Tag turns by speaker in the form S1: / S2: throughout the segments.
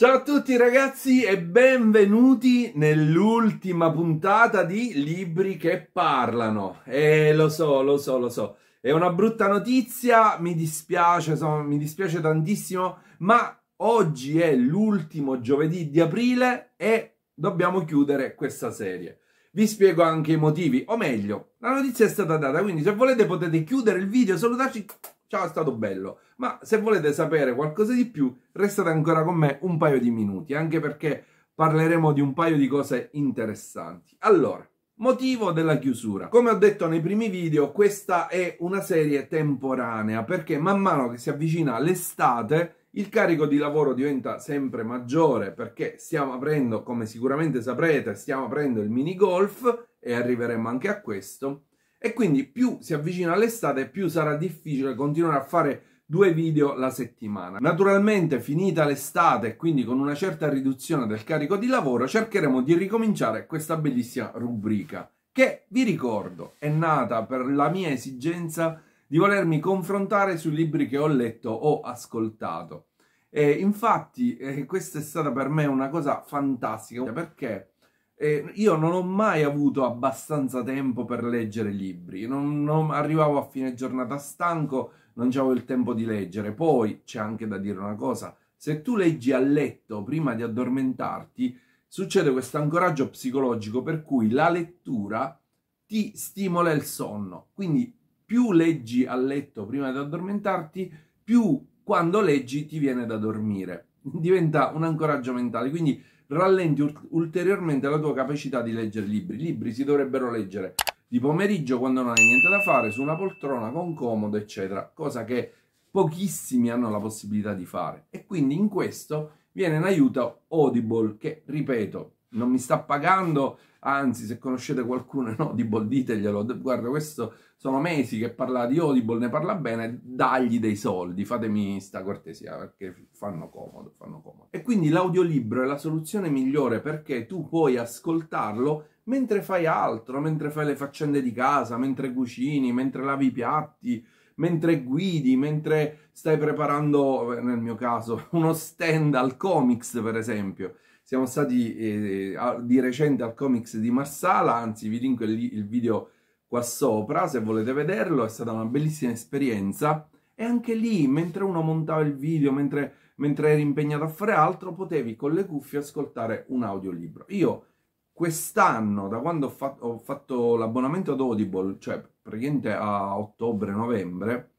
S1: Ciao a tutti ragazzi e benvenuti nell'ultima puntata di Libri che parlano. eh, lo so, lo so, lo so. È una brutta notizia, mi dispiace, so, mi dispiace tantissimo, ma oggi è l'ultimo giovedì di aprile e dobbiamo chiudere questa serie. Vi spiego anche i motivi, o meglio, la notizia è stata data, quindi se volete potete chiudere il video, salutarci Ciao, è stato bello. Ma se volete sapere qualcosa di più, restate ancora con me un paio di minuti, anche perché parleremo di un paio di cose interessanti. Allora, Motivo della chiusura. Come ho detto nei primi video, questa è una serie temporanea perché man mano che si avvicina l'estate il carico di lavoro diventa sempre maggiore perché stiamo aprendo, come sicuramente saprete, stiamo aprendo il mini golf e arriveremo anche a questo e quindi più si avvicina l'estate più sarà difficile continuare a fare due video la settimana. Naturalmente finita l'estate e quindi con una certa riduzione del carico di lavoro cercheremo di ricominciare questa bellissima rubrica che vi ricordo è nata per la mia esigenza di volermi confrontare sui libri che ho letto o ascoltato. E infatti eh, questa è stata per me una cosa fantastica perché eh, io non ho mai avuto abbastanza tempo per leggere libri, non, non arrivavo a fine giornata stanco, non avevo il tempo di leggere. Poi c'è anche da dire una cosa, se tu leggi a letto prima di addormentarti, succede questo ancoraggio psicologico per cui la lettura ti stimola il sonno. Quindi più leggi a letto prima di addormentarti, più quando leggi ti viene da dormire. Diventa un ancoraggio mentale, quindi rallenti ulteriormente la tua capacità di leggere libri. I libri si dovrebbero leggere di pomeriggio quando non hai niente da fare, su una poltrona con comodo, eccetera, cosa che pochissimi hanno la possibilità di fare. E quindi in questo viene in aiuto Audible, che ripeto, non mi sta pagando, anzi se conoscete qualcuno no, di Audible diteglielo, guarda questo sono mesi che parla di Audible, ne parla bene, dagli dei soldi, fatemi sta cortesia perché fanno comodo, fanno comodo. E quindi l'audiolibro è la soluzione migliore perché tu puoi ascoltarlo mentre fai altro, mentre fai le faccende di casa, mentre cucini, mentre lavi i piatti, mentre guidi, mentre stai preparando, eh, nel mio caso, uno stand al comics, per esempio. Siamo stati eh, di recente al comics di Marsala, anzi vi linko il video qua sopra, se volete vederlo, è stata una bellissima esperienza. E anche lì, mentre uno montava il video, mentre, mentre eri impegnato a fare altro, potevi con le cuffie ascoltare un audiolibro. Io quest'anno, da quando ho fatto, ho fatto l'abbonamento ad Audible, cioè praticamente a ottobre-novembre,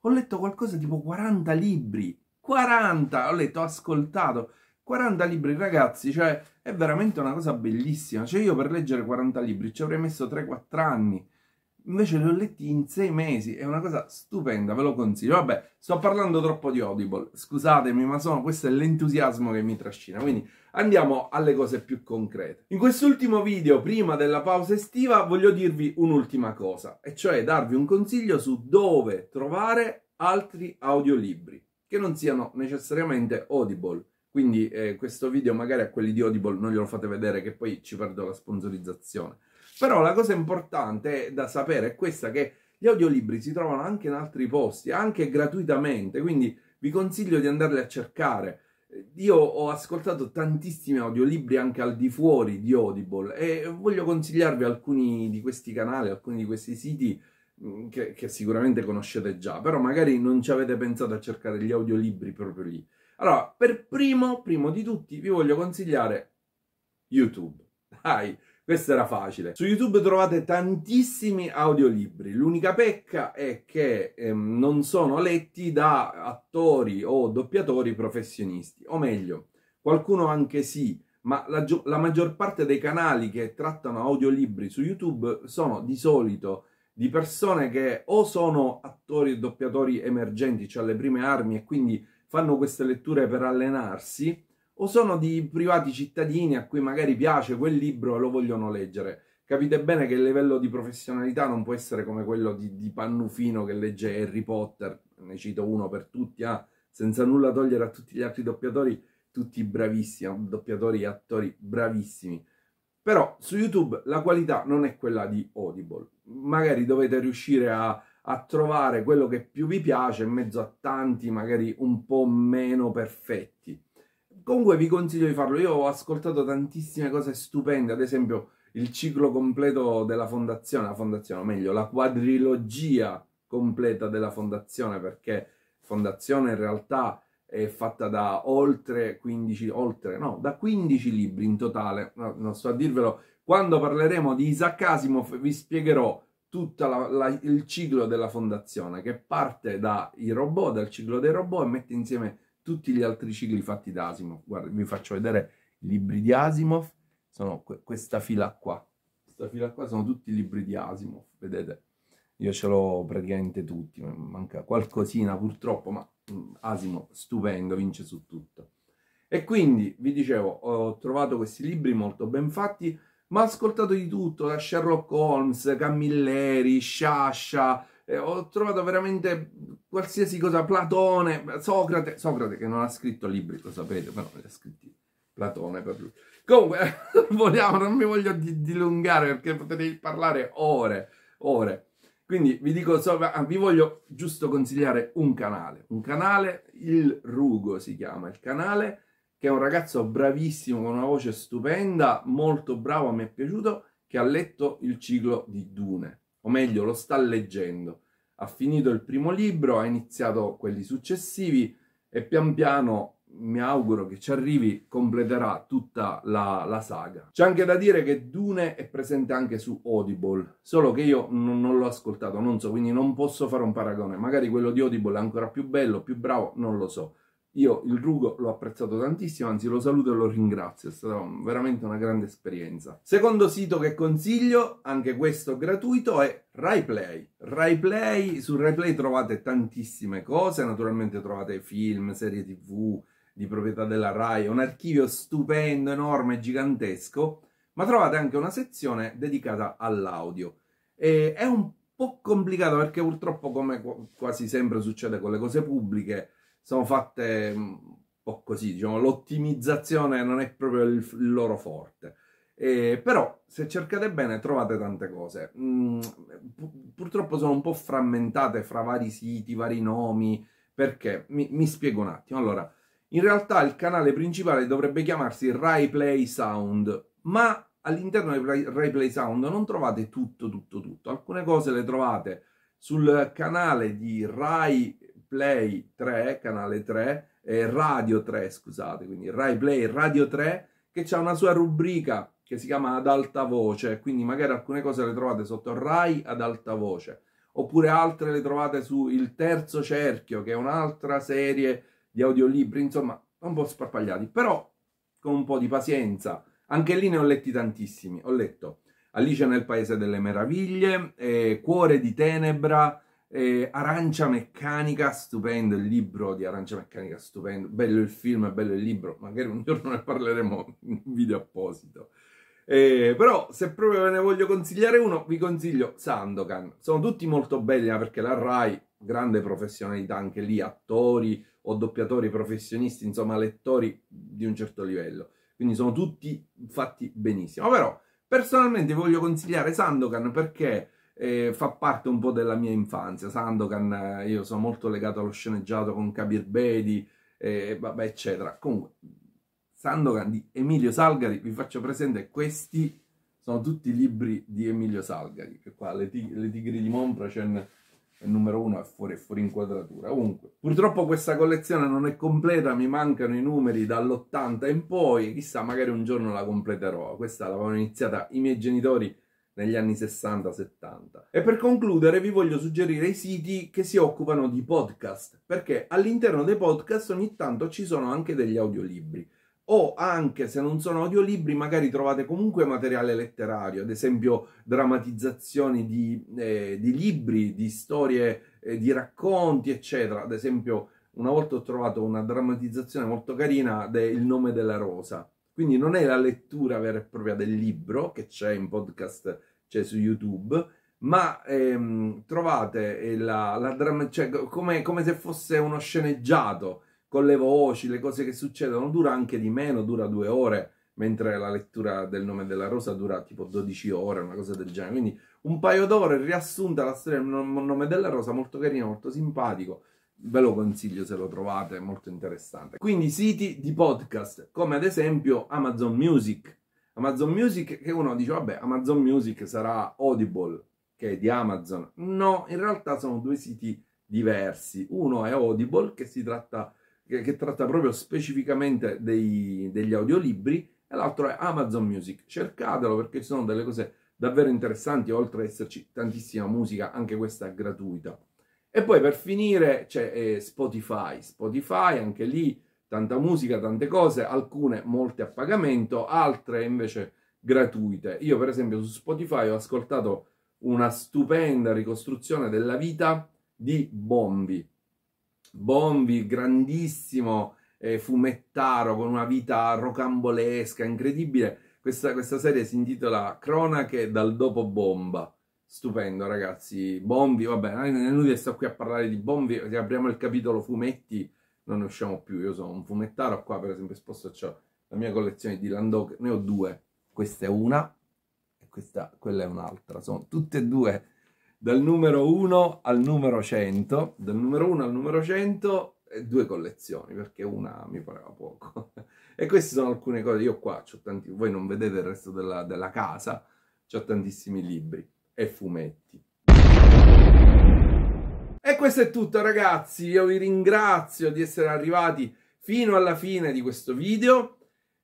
S1: ho letto qualcosa tipo 40 libri. 40! Ho letto, ho ascoltato. 40 libri ragazzi, cioè è veramente una cosa bellissima, cioè io per leggere 40 libri ci avrei messo 3-4 anni, invece li ho letti in 6 mesi, è una cosa stupenda, ve lo consiglio. Vabbè, sto parlando troppo di Audible, scusatemi, ma sono, questo è l'entusiasmo che mi trascina, quindi andiamo alle cose più concrete. In quest'ultimo video, prima della pausa estiva, voglio dirvi un'ultima cosa, e cioè darvi un consiglio su dove trovare altri audiolibri, che non siano necessariamente Audible. Quindi eh, questo video magari a quelli di Audible non glielo fate vedere che poi ci perdo la sponsorizzazione. Però la cosa importante da sapere è questa che gli audiolibri si trovano anche in altri posti, anche gratuitamente, quindi vi consiglio di andarli a cercare. Io ho ascoltato tantissimi audiolibri anche al di fuori di Audible e voglio consigliarvi alcuni di questi canali, alcuni di questi siti mm, che, che sicuramente conoscete già, però magari non ci avete pensato a cercare gli audiolibri proprio lì. Allora, per primo, primo di tutti, vi voglio consigliare YouTube. Dai, questo era facile. Su YouTube trovate tantissimi audiolibri. L'unica pecca è che ehm, non sono letti da attori o doppiatori professionisti. O meglio, qualcuno anche sì, ma la, la maggior parte dei canali che trattano audiolibri su YouTube sono di solito di persone che o sono attori e doppiatori emergenti, cioè alle prime armi e quindi fanno queste letture per allenarsi o sono di privati cittadini a cui magari piace quel libro e lo vogliono leggere. Capite bene che il livello di professionalità non può essere come quello di, di Pannufino che legge Harry Potter, ne cito uno per tutti, ah, senza nulla togliere a tutti gli altri doppiatori, tutti bravissimi, ah, doppiatori e attori bravissimi. Però su YouTube la qualità non è quella di Audible. Magari dovete riuscire a a trovare quello che più vi piace in mezzo a tanti magari un po' meno perfetti. Comunque vi consiglio di farlo, io ho ascoltato tantissime cose stupende, ad esempio il ciclo completo della fondazione, la fondazione, o meglio, la quadrilogia completa della fondazione, perché fondazione in realtà è fatta da oltre 15, oltre, no, da 15 libri in totale, no, non sto a dirvelo, quando parleremo di Isaac Asimov vi spiegherò tutto il ciclo della fondazione che parte dai robot, dal ciclo dei robot e mette insieme tutti gli altri cicli fatti da Asimov. Guarda, vi faccio vedere i libri di Asimov, sono que questa fila qua. Questa fila qua sono tutti i libri di Asimov, vedete? Io ce l'ho praticamente tutti, manca qualcosina purtroppo, ma mm, Asimov stupendo, vince su tutto. E quindi, vi dicevo, ho trovato questi libri molto ben fatti, ma ho ascoltato di tutto, da Sherlock Holmes, Camilleri, Sciascia, eh, ho trovato veramente qualsiasi cosa, Platone, Socrate, Socrate che non ha scritto libri, lo sapete, però ne ha scritti Platone per lui. Comunque, vogliamo, non mi voglio dilungare perché potete parlare ore, ore. Quindi vi dico, so, ah, vi voglio giusto consigliare un canale, un canale, il Rugo si chiama, il canale che è un ragazzo bravissimo, con una voce stupenda, molto bravo, a me è piaciuto, che ha letto il ciclo di Dune, o meglio lo sta leggendo. Ha finito il primo libro, ha iniziato quelli successivi e pian piano mi auguro che ci arrivi, completerà tutta la, la, saga. C'è anche da dire che Dune è presente anche su Audible, solo che io non, non, l'ho ascoltato, non so, quindi non posso fare un paragone. Magari quello di Audible è ancora più bello, più bravo, non lo so. Io il Rugo l'ho apprezzato tantissimo, anzi lo saluto e lo ringrazio, è stata veramente una grande esperienza. Secondo sito che consiglio, anche questo gratuito, è RaiPlay. RaiPlay, su RaiPlay trovate tantissime cose, naturalmente trovate film, serie tv di proprietà della Rai, un archivio stupendo, enorme, gigantesco, ma trovate anche una sezione dedicata all'audio. E è un po' complicato perché purtroppo come quasi sempre succede con le cose pubbliche, sono fatte mm, un po' così, diciamo, l'ottimizzazione non è proprio il, il loro forte. Eh, però se cercate bene trovate tante cose. Mm, purtroppo sono un po' frammentate fra vari siti, vari nomi, perché mi, mi, spiego un attimo. Allora, in realtà il canale principale dovrebbe chiamarsi Rai Play Sound, ma all'interno di Rai, Rai Play Sound non trovate tutto, tutto, tutto. Alcune cose le trovate sul canale di Rai Play 3, canale 3, eh, Radio 3, scusate, quindi Rai Play Radio 3, che ha una sua rubrica che si chiama Ad alta voce, quindi magari alcune cose le trovate sotto Rai ad alta voce, oppure altre le trovate su Il Terzo Cerchio, che è un'altra serie di audiolibri, insomma, un po' sparpagliati, però con un po' di pazienza. Anche lì ne ho letti tantissimi, ho letto Alice nel Paese delle Meraviglie, eh, Cuore di Tenebra, eh, Arancia Meccanica, stupendo il libro di Arancia Meccanica, stupendo, bello il film, bello il libro, magari un giorno ne parleremo in un video apposito. Eh, però se proprio ve ne voglio consigliare uno, vi consiglio Sandokan. Sono tutti molto belli eh, perché la Rai, grande professionalità anche lì, attori o doppiatori professionisti, insomma lettori di un certo livello. Quindi sono tutti fatti benissimo. Però personalmente voglio consigliare Sandokan perché eh, fa parte un po' della mia infanzia. Sandokan, eh, io sono molto legato allo sceneggiato con Kabir Bedi, eh, vabbè, eccetera. Comunque, Sandokan di Emilio Salgari, vi faccio presente questi sono tutti i libri di Emilio Salgari, che qua le, tig le tigri di Monpracen il numero uno è fuori, è fuori inquadratura. Comunque, purtroppo questa collezione non è completa, mi mancano i numeri dall'80 in poi, chissà, magari un giorno la completerò. Questa l'avevano iniziata i miei genitori negli anni 60-70. E per concludere vi voglio suggerire i siti che si occupano di podcast, perché all'interno dei podcast ogni tanto ci sono anche degli audiolibri. O anche se non sono audiolibri, magari trovate comunque materiale letterario, ad esempio drammatizzazioni di, eh, di libri, di storie, eh, di racconti, eccetera. Ad esempio, una volta ho trovato una drammatizzazione molto carina del nome della rosa. Quindi non è la lettura vera e propria del libro che c'è in podcast cioè su YouTube, ma ehm, trovate eh, la, la dramma, cioè come, come se fosse uno sceneggiato con le voci, le cose che succedono, dura anche di meno, dura due ore, mentre la lettura del nome della rosa dura tipo 12 ore, una cosa del genere. Quindi un paio d'ore riassunta la storia del nome della rosa, molto carino, molto simpatico. Ve lo consiglio se lo trovate, è molto interessante. Quindi siti di podcast, come ad esempio Amazon Music, Amazon Music che uno dice vabbè Amazon Music sarà Audible che è di Amazon no in realtà sono due siti diversi uno è Audible che si tratta che, che tratta proprio specificamente dei, degli audiolibri e l'altro è Amazon Music cercatelo perché ci sono delle cose davvero interessanti oltre ad esserci tantissima musica anche questa gratuita e poi per finire c'è eh, Spotify Spotify anche lì tanta musica, tante cose, alcune molte a pagamento, altre invece gratuite. Io per esempio su Spotify ho ascoltato una stupenda ricostruzione della vita di Bombi. Bombi, grandissimo eh, fumettaro con una vita rocambolesca, incredibile. Questa, questa, serie si intitola Cronache dal dopo bomba. Stupendo, ragazzi. Bombi, vabbè, non è inutile sto qui a parlare di Bombi, apriamo il capitolo fumetti non ne usciamo più. Io sono un fumettaro, qua per esempio esposto c'ho la mia collezione di Landau, ne ho due, questa è una e questa, quella è un'altra, sono tutte e due dal numero 1 al numero 100, dal numero 1 al numero 100 due collezioni perché una mi pareva poco e queste sono alcune cose io qua ho tanti voi non vedete il resto della, della casa ho tantissimi libri e fumetti e questo è tutto ragazzi, io vi ringrazio di essere arrivati fino alla fine di questo video,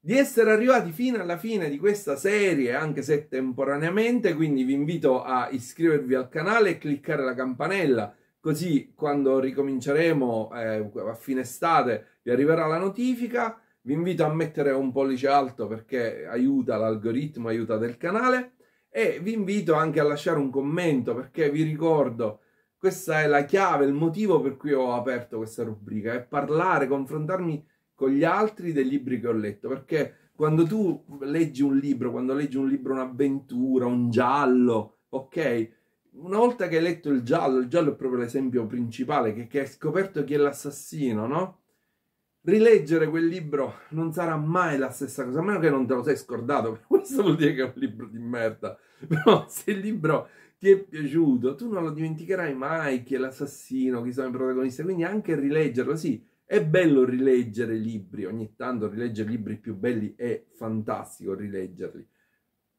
S1: di essere arrivati fino alla fine di questa serie, anche se temporaneamente, quindi vi invito a iscrivervi al canale e cliccare la campanella, così quando ricominceremo eh, a fine estate vi arriverà la notifica. Vi invito a mettere un pollice alto perché aiuta l'algoritmo, aiuta del canale e vi invito anche a lasciare un commento perché vi ricordo che questa è la chiave, il motivo per cui ho aperto questa rubrica, è parlare, confrontarmi con gli altri dei libri che ho letto, perché quando tu leggi un libro, quando leggi un libro, un'avventura, un giallo, ok? Una volta che hai letto il giallo, il giallo è proprio l'esempio principale, che, che hai scoperto chi è l'assassino, no? rileggere quel libro non sarà mai la stessa cosa, a meno che non te lo sei scordato, questo vuol dire che è un libro di merda, però se il libro ti è piaciuto, tu non lo dimenticherai mai chi è l'assassino, chi sono i protagonisti, quindi anche rileggerlo, sì, è bello rileggere libri, ogni tanto rileggere libri più belli è fantastico rileggerli,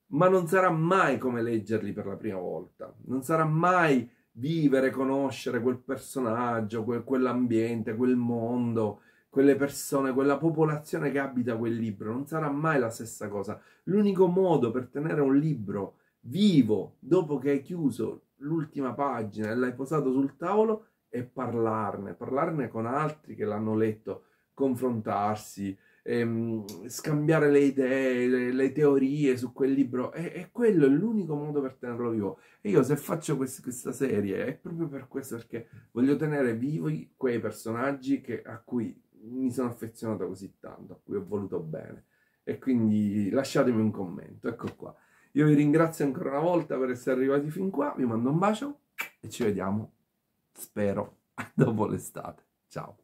S1: ma non sarà mai come leggerli per la prima volta, non sarà mai vivere, conoscere quel personaggio, quel, quell'ambiente, quel mondo, quelle persone, quella popolazione che abita quel libro, non sarà mai la stessa cosa. L'unico modo per tenere un libro vivo dopo che hai chiuso l'ultima pagina e l'hai posato sul tavolo e parlarne, parlarne con altri che l'hanno letto, confrontarsi, ehm, scambiare le idee, le, le, teorie su quel libro e, e quello è l'unico modo per tenerlo vivo. E io se faccio quest- questa serie è proprio per questo perché voglio tenere vivi quei personaggi che, a cui mi sono affezionato così tanto, a cui ho voluto bene. E quindi lasciatemi un commento, ecco qua. Io vi ringrazio ancora una volta per essere arrivati fin qua, vi mando un bacio e ci vediamo, spero, dopo l'estate. Ciao!